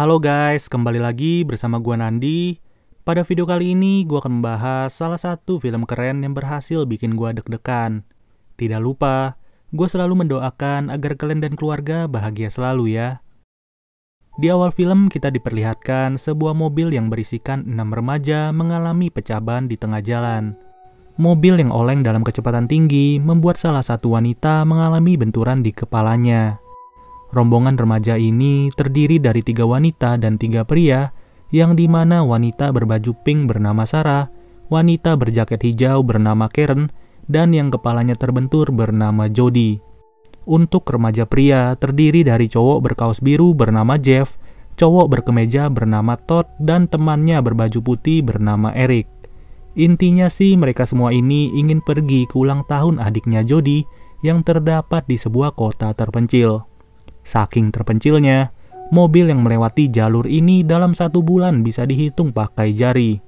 Halo guys, kembali lagi bersama gua Nandi. Pada video kali ini gue akan membahas salah satu film keren yang berhasil bikin gue deg-degan. Tidak lupa, gue selalu mendoakan agar kalian dan keluarga bahagia selalu ya. Di awal film kita diperlihatkan sebuah mobil yang berisikan enam remaja mengalami pecah ban di tengah jalan. Mobil yang oleng dalam kecepatan tinggi membuat salah satu wanita mengalami benturan di kepalanya. Rombongan remaja ini terdiri dari tiga wanita dan tiga pria, yang mana wanita berbaju pink bernama Sarah, wanita berjaket hijau bernama Karen, dan yang kepalanya terbentur bernama Jody. Untuk remaja pria, terdiri dari cowok berkaos biru bernama Jeff, cowok berkemeja bernama Todd, dan temannya berbaju putih bernama Eric. Intinya sih mereka semua ini ingin pergi ke ulang tahun adiknya Jody yang terdapat di sebuah kota terpencil. Saking terpencilnya, mobil yang melewati jalur ini dalam satu bulan bisa dihitung pakai jari.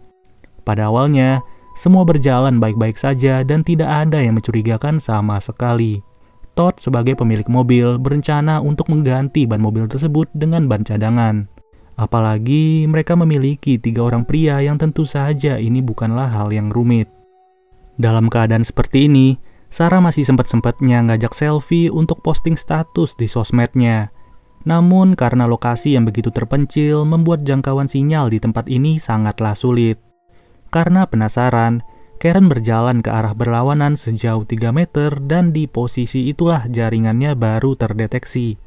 Pada awalnya, semua berjalan baik-baik saja dan tidak ada yang mencurigakan sama sekali. Todd sebagai pemilik mobil berencana untuk mengganti ban mobil tersebut dengan ban cadangan. Apalagi mereka memiliki tiga orang pria yang tentu saja ini bukanlah hal yang rumit. Dalam keadaan seperti ini, Sarah masih sempat-sempatnya ngajak selfie untuk posting status di sosmednya. Namun karena lokasi yang begitu terpencil membuat jangkauan sinyal di tempat ini sangatlah sulit. Karena penasaran, Karen berjalan ke arah berlawanan sejauh 3 meter dan di posisi itulah jaringannya baru terdeteksi.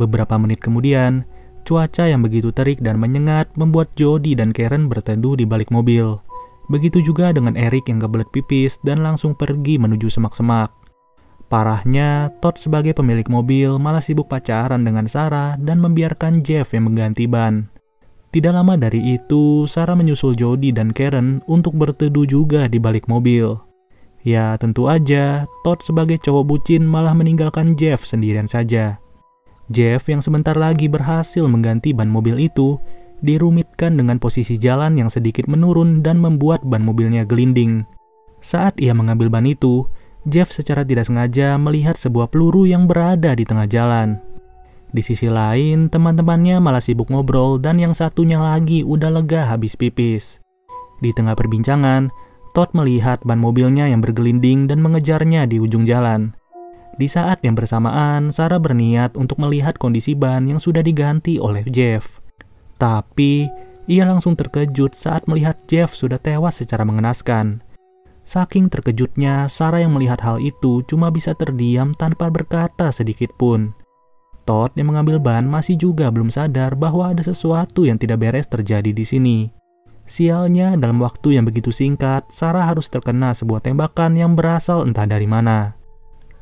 Beberapa menit kemudian, cuaca yang begitu terik dan menyengat membuat Jody dan Karen berteduh di balik mobil. Begitu juga dengan Eric yang kebelet pipis dan langsung pergi menuju semak-semak. Parahnya, Todd sebagai pemilik mobil malah sibuk pacaran dengan Sarah dan membiarkan Jeff yang mengganti ban. Tidak lama dari itu, Sarah menyusul Jody dan Karen untuk berteduh juga di balik mobil. Ya, tentu aja, Todd sebagai cowok bucin malah meninggalkan Jeff sendirian saja. Jeff yang sebentar lagi berhasil mengganti ban mobil itu, dirumitkan dengan posisi jalan yang sedikit menurun dan membuat ban mobilnya gelinding. Saat ia mengambil ban itu, Jeff secara tidak sengaja melihat sebuah peluru yang berada di tengah jalan. Di sisi lain, teman-temannya malah sibuk ngobrol dan yang satunya lagi udah lega habis pipis. Di tengah perbincangan, Todd melihat ban mobilnya yang bergelinding dan mengejarnya di ujung jalan. Di saat yang bersamaan, Sarah berniat untuk melihat kondisi ban yang sudah diganti oleh Jeff. Tapi, ia langsung terkejut saat melihat Jeff sudah tewas secara mengenaskan. Saking terkejutnya, Sarah yang melihat hal itu cuma bisa terdiam tanpa berkata sedikit pun. Todd yang mengambil ban masih juga belum sadar bahwa ada sesuatu yang tidak beres terjadi di sini. Sialnya, dalam waktu yang begitu singkat, Sarah harus terkena sebuah tembakan yang berasal entah dari mana.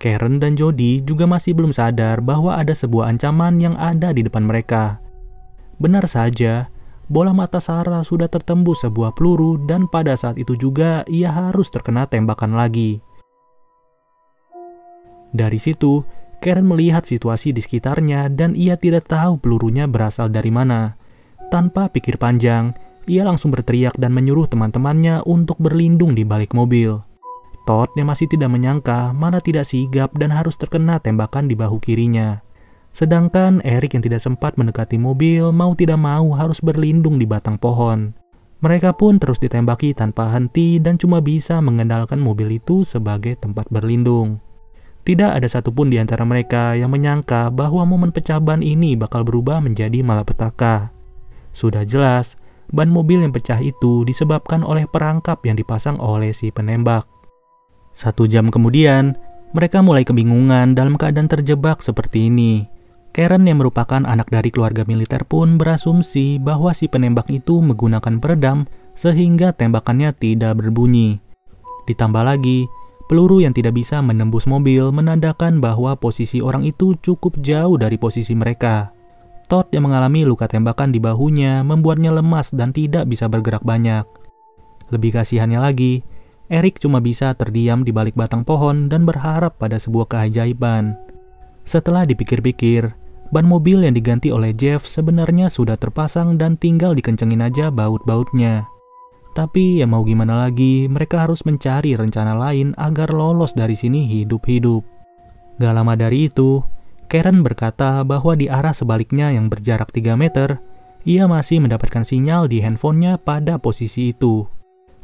Karen dan Jody juga masih belum sadar bahwa ada sebuah ancaman yang ada di depan mereka. Benar saja, bola mata Sarah sudah tertembus sebuah peluru dan pada saat itu juga ia harus terkena tembakan lagi. Dari situ, Karen melihat situasi di sekitarnya dan ia tidak tahu pelurunya berasal dari mana. Tanpa pikir panjang, ia langsung berteriak dan menyuruh teman-temannya untuk berlindung di balik mobil. Todd yang masih tidak menyangka mana tidak sigap dan harus terkena tembakan di bahu kirinya. Sedangkan Eric yang tidak sempat mendekati mobil mau tidak mau harus berlindung di batang pohon. Mereka pun terus ditembaki tanpa henti dan cuma bisa mengendalikan mobil itu sebagai tempat berlindung. Tidak ada satupun di antara mereka yang menyangka bahwa momen pecah ban ini bakal berubah menjadi malapetaka. Sudah jelas, ban mobil yang pecah itu disebabkan oleh perangkap yang dipasang oleh si penembak. Satu jam kemudian, mereka mulai kebingungan dalam keadaan terjebak seperti ini. Karen yang merupakan anak dari keluarga militer pun berasumsi bahwa si penembak itu menggunakan peredam sehingga tembakannya tidak berbunyi. Ditambah lagi, peluru yang tidak bisa menembus mobil menandakan bahwa posisi orang itu cukup jauh dari posisi mereka. Todd yang mengalami luka tembakan di bahunya membuatnya lemas dan tidak bisa bergerak banyak. Lebih kasihannya lagi, Eric cuma bisa terdiam di balik batang pohon dan berharap pada sebuah keajaiban. Setelah dipikir-pikir, Ban mobil yang diganti oleh Jeff sebenarnya sudah terpasang dan tinggal dikencengin aja baut-bautnya. Tapi ya mau gimana lagi, mereka harus mencari rencana lain agar lolos dari sini hidup-hidup. Gak lama dari itu, Karen berkata bahwa di arah sebaliknya yang berjarak 3 meter, ia masih mendapatkan sinyal di handphonenya pada posisi itu.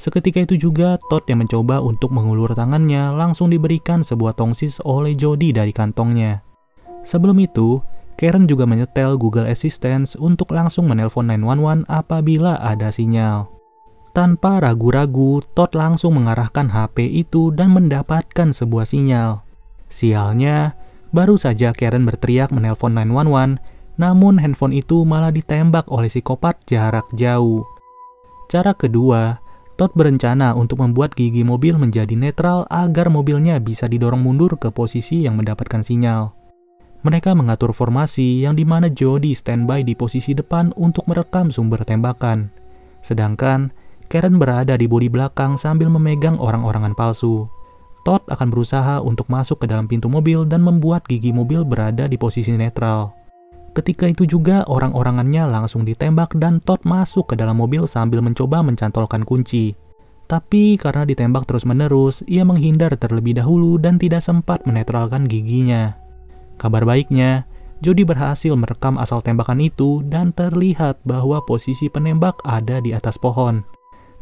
Seketika itu juga, Todd yang mencoba untuk mengulur tangannya langsung diberikan sebuah tongsis oleh Jody dari kantongnya. Sebelum itu, Karen juga menyetel Google Assistant untuk langsung menelpon 911 apabila ada sinyal. Tanpa ragu-ragu, Todd langsung mengarahkan HP itu dan mendapatkan sebuah sinyal. Sialnya, baru saja Karen berteriak menelpon 911, namun handphone itu malah ditembak oleh psikopat jarak jauh. Cara kedua, Todd berencana untuk membuat gigi mobil menjadi netral agar mobilnya bisa didorong mundur ke posisi yang mendapatkan sinyal. Mereka mengatur formasi yang dimana Jody standby di posisi depan untuk merekam sumber tembakan. Sedangkan Karen berada di bodi belakang sambil memegang orang-orangan palsu. Todd akan berusaha untuk masuk ke dalam pintu mobil dan membuat gigi mobil berada di posisi netral. Ketika itu juga orang-orangannya langsung ditembak dan Todd masuk ke dalam mobil sambil mencoba mencantolkan kunci. Tapi karena ditembak terus-menerus, ia menghindar terlebih dahulu dan tidak sempat menetralkan giginya. Kabar baiknya, Jody berhasil merekam asal tembakan itu dan terlihat bahwa posisi penembak ada di atas pohon.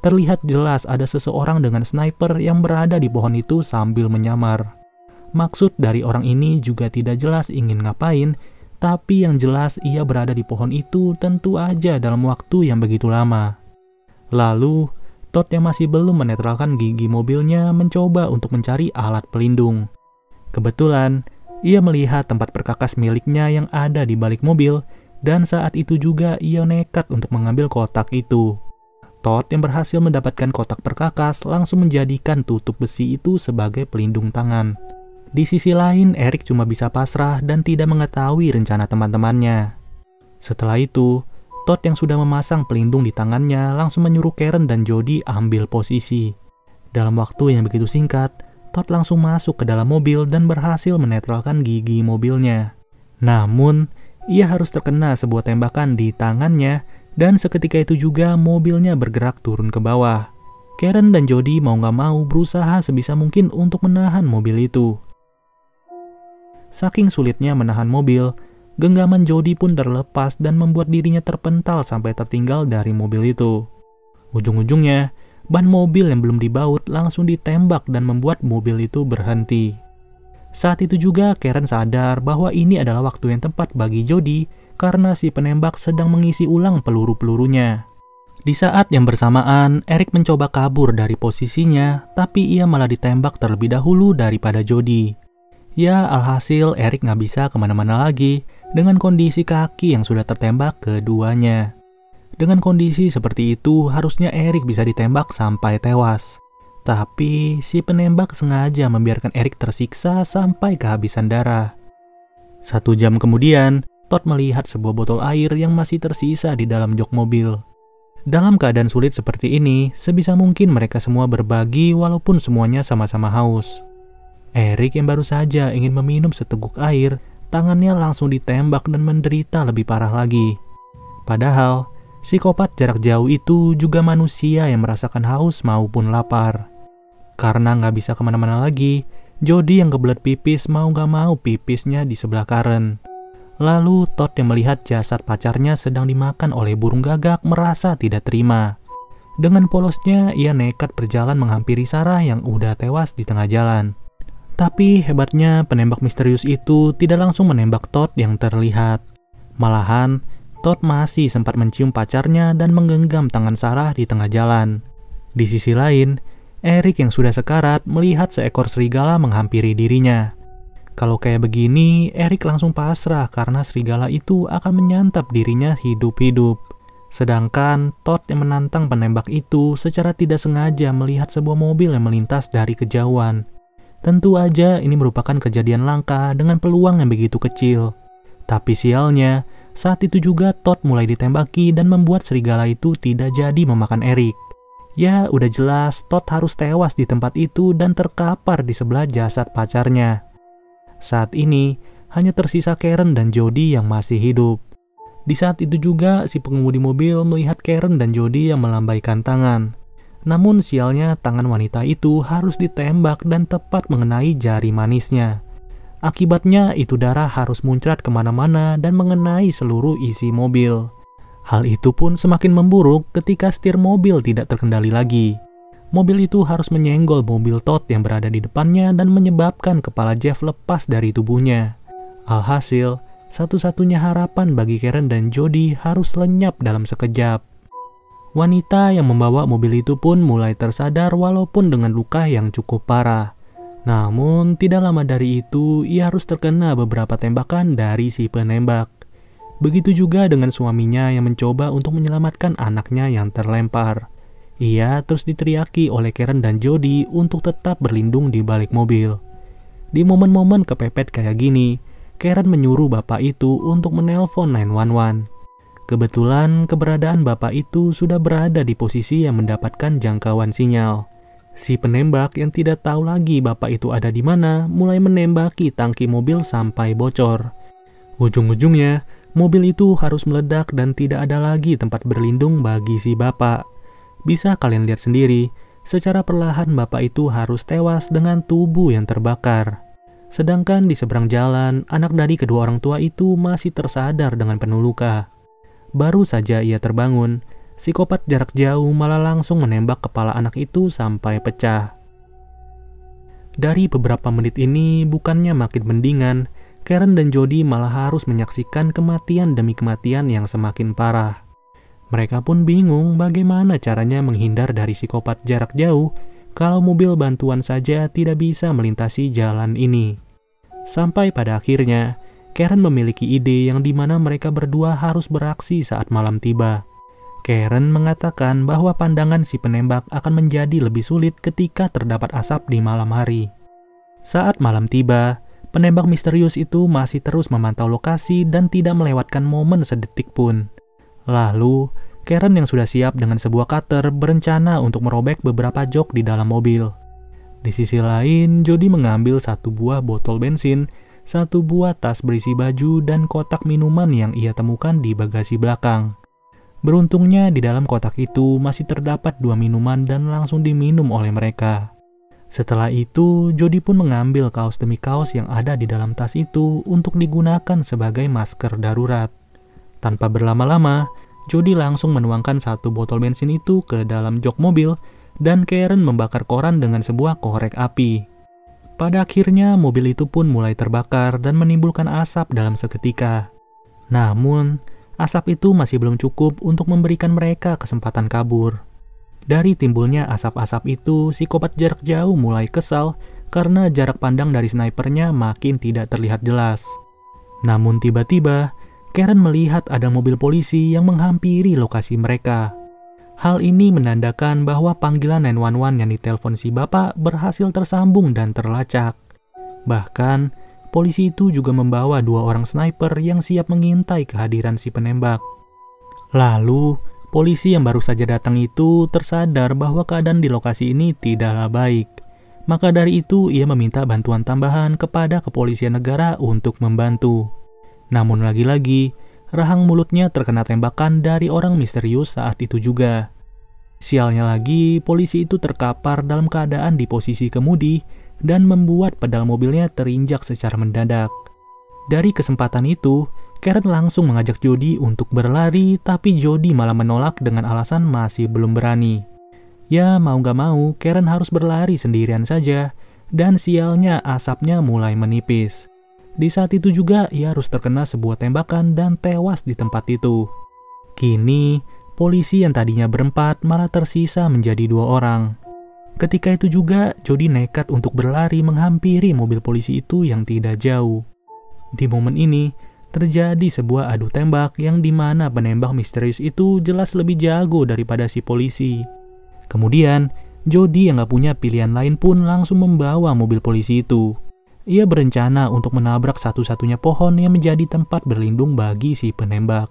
Terlihat jelas ada seseorang dengan sniper yang berada di pohon itu sambil menyamar. Maksud dari orang ini juga tidak jelas ingin ngapain, tapi yang jelas ia berada di pohon itu tentu aja dalam waktu yang begitu lama. Lalu, Todd yang masih belum menetralkan gigi mobilnya mencoba untuk mencari alat pelindung. Kebetulan, ia melihat tempat perkakas miliknya yang ada di balik mobil, dan saat itu juga ia nekat untuk mengambil kotak itu. Todd yang berhasil mendapatkan kotak perkakas langsung menjadikan tutup besi itu sebagai pelindung tangan. Di sisi lain, Eric cuma bisa pasrah dan tidak mengetahui rencana teman-temannya. Setelah itu, Todd yang sudah memasang pelindung di tangannya langsung menyuruh Karen dan Jody ambil posisi. Dalam waktu yang begitu singkat, Todd langsung masuk ke dalam mobil dan berhasil menetralkan gigi mobilnya. Namun, ia harus terkena sebuah tembakan di tangannya dan seketika itu juga mobilnya bergerak turun ke bawah. Karen dan Jody mau gak mau berusaha sebisa mungkin untuk menahan mobil itu. Saking sulitnya menahan mobil, genggaman Jody pun terlepas dan membuat dirinya terpental sampai tertinggal dari mobil itu. Ujung-ujungnya, ban mobil yang belum dibaut langsung ditembak dan membuat mobil itu berhenti. Saat itu juga Karen sadar bahwa ini adalah waktu yang tepat bagi Jody karena si penembak sedang mengisi ulang peluru-pelurunya. Di saat yang bersamaan, Eric mencoba kabur dari posisinya, tapi ia malah ditembak terlebih dahulu daripada Jody. Ya, alhasil Eric nggak bisa kemana-mana lagi dengan kondisi kaki yang sudah tertembak keduanya. Dengan kondisi seperti itu, harusnya Erik bisa ditembak sampai tewas. Tapi si penembak sengaja membiarkan Erik tersiksa sampai kehabisan darah. Satu jam kemudian, Todd melihat sebuah botol air yang masih tersisa di dalam jok mobil. Dalam keadaan sulit seperti ini, sebisa mungkin mereka semua berbagi walaupun semuanya sama-sama haus. Erik yang baru saja ingin meminum seteguk air, tangannya langsung ditembak dan menderita lebih parah lagi. Padahal, Psikopat jarak jauh itu juga manusia yang merasakan haus maupun lapar. Karena nggak bisa kemana-mana lagi, Jody yang kebelet pipis mau nggak mau pipisnya di sebelah Karen. Lalu Todd yang melihat jasad pacarnya sedang dimakan oleh burung gagak merasa tidak terima. Dengan polosnya, ia nekat berjalan menghampiri Sarah yang udah tewas di tengah jalan. Tapi hebatnya penembak misterius itu tidak langsung menembak Todd yang terlihat. Malahan, Todd masih sempat mencium pacarnya dan menggenggam tangan Sarah di tengah jalan. Di sisi lain, Eric yang sudah sekarat melihat seekor serigala menghampiri dirinya. Kalau kayak begini, Eric langsung pasrah karena serigala itu akan menyantap dirinya hidup-hidup. Sedangkan Todd yang menantang penembak itu secara tidak sengaja melihat sebuah mobil yang melintas dari kejauhan. Tentu aja ini merupakan kejadian langka dengan peluang yang begitu kecil. Tapi sialnya, saat itu juga Todd mulai ditembaki dan membuat serigala itu tidak jadi memakan Eric. Ya, udah jelas Todd harus tewas di tempat itu dan terkapar di sebelah jasad pacarnya. Saat ini, hanya tersisa Karen dan Jody yang masih hidup. Di saat itu juga, si pengemudi mobil melihat Karen dan Jody yang melambaikan tangan. Namun sialnya tangan wanita itu harus ditembak dan tepat mengenai jari manisnya. Akibatnya itu darah harus muncrat kemana-mana dan mengenai seluruh isi mobil. Hal itu pun semakin memburuk ketika setir mobil tidak terkendali lagi. Mobil itu harus menyenggol mobil Todd yang berada di depannya dan menyebabkan kepala Jeff lepas dari tubuhnya. Alhasil, satu-satunya harapan bagi Karen dan Jody harus lenyap dalam sekejap. Wanita yang membawa mobil itu pun mulai tersadar walaupun dengan luka yang cukup parah. Namun, tidak lama dari itu, ia harus terkena beberapa tembakan dari si penembak. Begitu juga dengan suaminya yang mencoba untuk menyelamatkan anaknya yang terlempar. Ia terus diteriaki oleh Karen dan Jody untuk tetap berlindung di balik mobil. Di momen-momen kepepet kayak gini, Karen menyuruh bapak itu untuk menelpon 911. Kebetulan keberadaan bapak itu sudah berada di posisi yang mendapatkan jangkauan sinyal. Si penembak yang tidak tahu lagi bapak itu ada di mana mulai menembaki tangki mobil sampai bocor. Ujung-ujungnya, mobil itu harus meledak dan tidak ada lagi tempat berlindung bagi si bapak. Bisa kalian lihat sendiri, secara perlahan bapak itu harus tewas dengan tubuh yang terbakar. Sedangkan di seberang jalan, anak dari kedua orang tua itu masih tersadar dengan penuh luka. Baru saja ia terbangun, psikopat jarak jauh malah langsung menembak kepala anak itu sampai pecah. Dari beberapa menit ini, bukannya makin mendingan, Karen dan Jody malah harus menyaksikan kematian demi kematian yang semakin parah. Mereka pun bingung bagaimana caranya menghindar dari psikopat jarak jauh kalau mobil bantuan saja tidak bisa melintasi jalan ini. Sampai pada akhirnya, Karen memiliki ide yang dimana mereka berdua harus beraksi saat malam tiba. Karen mengatakan bahwa pandangan si penembak akan menjadi lebih sulit ketika terdapat asap di malam hari. Saat malam tiba, penembak misterius itu masih terus memantau lokasi dan tidak melewatkan momen sedetik pun. Lalu, Karen yang sudah siap dengan sebuah cutter berencana untuk merobek beberapa jok di dalam mobil. Di sisi lain, Jody mengambil satu buah botol bensin, satu buah tas berisi baju, dan kotak minuman yang ia temukan di bagasi belakang. Beruntungnya di dalam kotak itu masih terdapat dua minuman dan langsung diminum oleh mereka. Setelah itu, Jody pun mengambil kaos demi kaos yang ada di dalam tas itu untuk digunakan sebagai masker darurat. Tanpa berlama-lama, Jody langsung menuangkan satu botol bensin itu ke dalam jok mobil dan Karen membakar koran dengan sebuah korek api. Pada akhirnya, mobil itu pun mulai terbakar dan menimbulkan asap dalam seketika. Namun, asap itu masih belum cukup untuk memberikan mereka kesempatan kabur. Dari timbulnya asap-asap itu, psikopat jarak jauh mulai kesal karena jarak pandang dari snipernya makin tidak terlihat jelas. Namun tiba-tiba, Karen melihat ada mobil polisi yang menghampiri lokasi mereka. Hal ini menandakan bahwa panggilan 911 yang ditelepon si bapak berhasil tersambung dan terlacak. Bahkan, Polisi itu juga membawa dua orang sniper yang siap mengintai kehadiran si penembak. Lalu, polisi yang baru saja datang itu tersadar bahwa keadaan di lokasi ini tidaklah baik. Maka dari itu, ia meminta bantuan tambahan kepada kepolisian negara untuk membantu. Namun lagi-lagi, rahang mulutnya terkena tembakan dari orang misterius saat itu juga. Sialnya lagi, polisi itu terkapar dalam keadaan di posisi kemudi dan membuat pedal mobilnya terinjak secara mendadak. Dari kesempatan itu, Karen langsung mengajak Jody untuk berlari, tapi Jody malah menolak dengan alasan masih belum berani. Ya, mau gak mau, Karen harus berlari sendirian saja, dan sialnya asapnya mulai menipis. Di saat itu juga, ia harus terkena sebuah tembakan dan tewas di tempat itu. Kini, polisi yang tadinya berempat malah tersisa menjadi dua orang. Ketika itu juga, Jody nekat untuk berlari menghampiri mobil polisi itu yang tidak jauh. Di momen ini, terjadi sebuah adu tembak yang mana penembak misterius itu jelas lebih jago daripada si polisi. Kemudian, Jody yang gak punya pilihan lain pun langsung membawa mobil polisi itu. Ia berencana untuk menabrak satu-satunya pohon yang menjadi tempat berlindung bagi si penembak.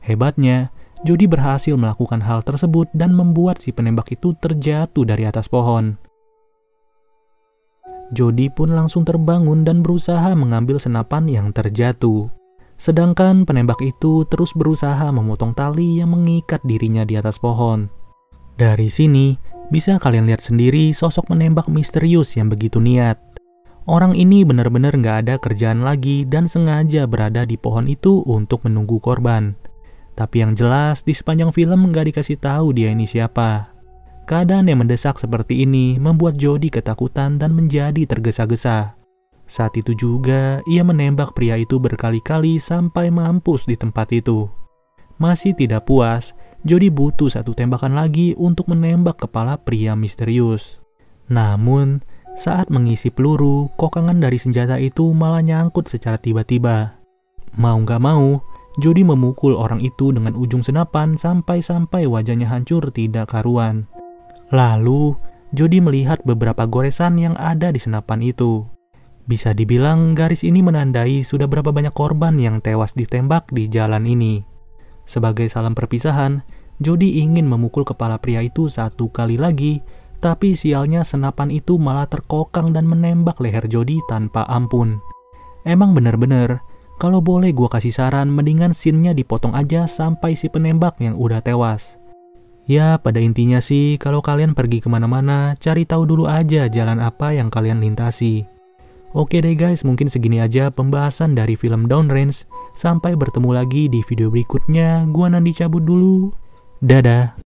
Hebatnya, Jody berhasil melakukan hal tersebut dan membuat si penembak itu terjatuh dari atas pohon. Jody pun langsung terbangun dan berusaha mengambil senapan yang terjatuh. Sedangkan penembak itu terus berusaha memotong tali yang mengikat dirinya di atas pohon. Dari sini, bisa kalian lihat sendiri sosok penembak misterius yang begitu niat. Orang ini benar-benar nggak ada kerjaan lagi dan sengaja berada di pohon itu untuk menunggu korban. Tapi yang jelas di sepanjang film nggak dikasih tahu dia ini siapa. Keadaan yang mendesak seperti ini membuat Jody ketakutan dan menjadi tergesa-gesa. Saat itu juga, ia menembak pria itu berkali-kali sampai mampus di tempat itu. Masih tidak puas, Jody butuh satu tembakan lagi untuk menembak kepala pria misterius. Namun, saat mengisi peluru, kokangan dari senjata itu malah nyangkut secara tiba-tiba. Mau gak mau, Jody memukul orang itu dengan ujung senapan sampai-sampai wajahnya hancur tidak karuan. Lalu, Jody melihat beberapa goresan yang ada di senapan itu. Bisa dibilang garis ini menandai sudah berapa banyak korban yang tewas ditembak di jalan ini. Sebagai salam perpisahan, Jody ingin memukul kepala pria itu satu kali lagi, tapi sialnya senapan itu malah terkokang dan menembak leher Jody tanpa ampun. Emang benar-benar. Kalau boleh gue kasih saran, mendingan scene-nya dipotong aja sampai si penembak yang udah tewas. Ya, pada intinya sih, kalau kalian pergi kemana-mana, cari tahu dulu aja jalan apa yang kalian lintasi. Oke deh guys, mungkin segini aja pembahasan dari film Downrange. Sampai bertemu lagi di video berikutnya. gue nanti cabut dulu. Dadah.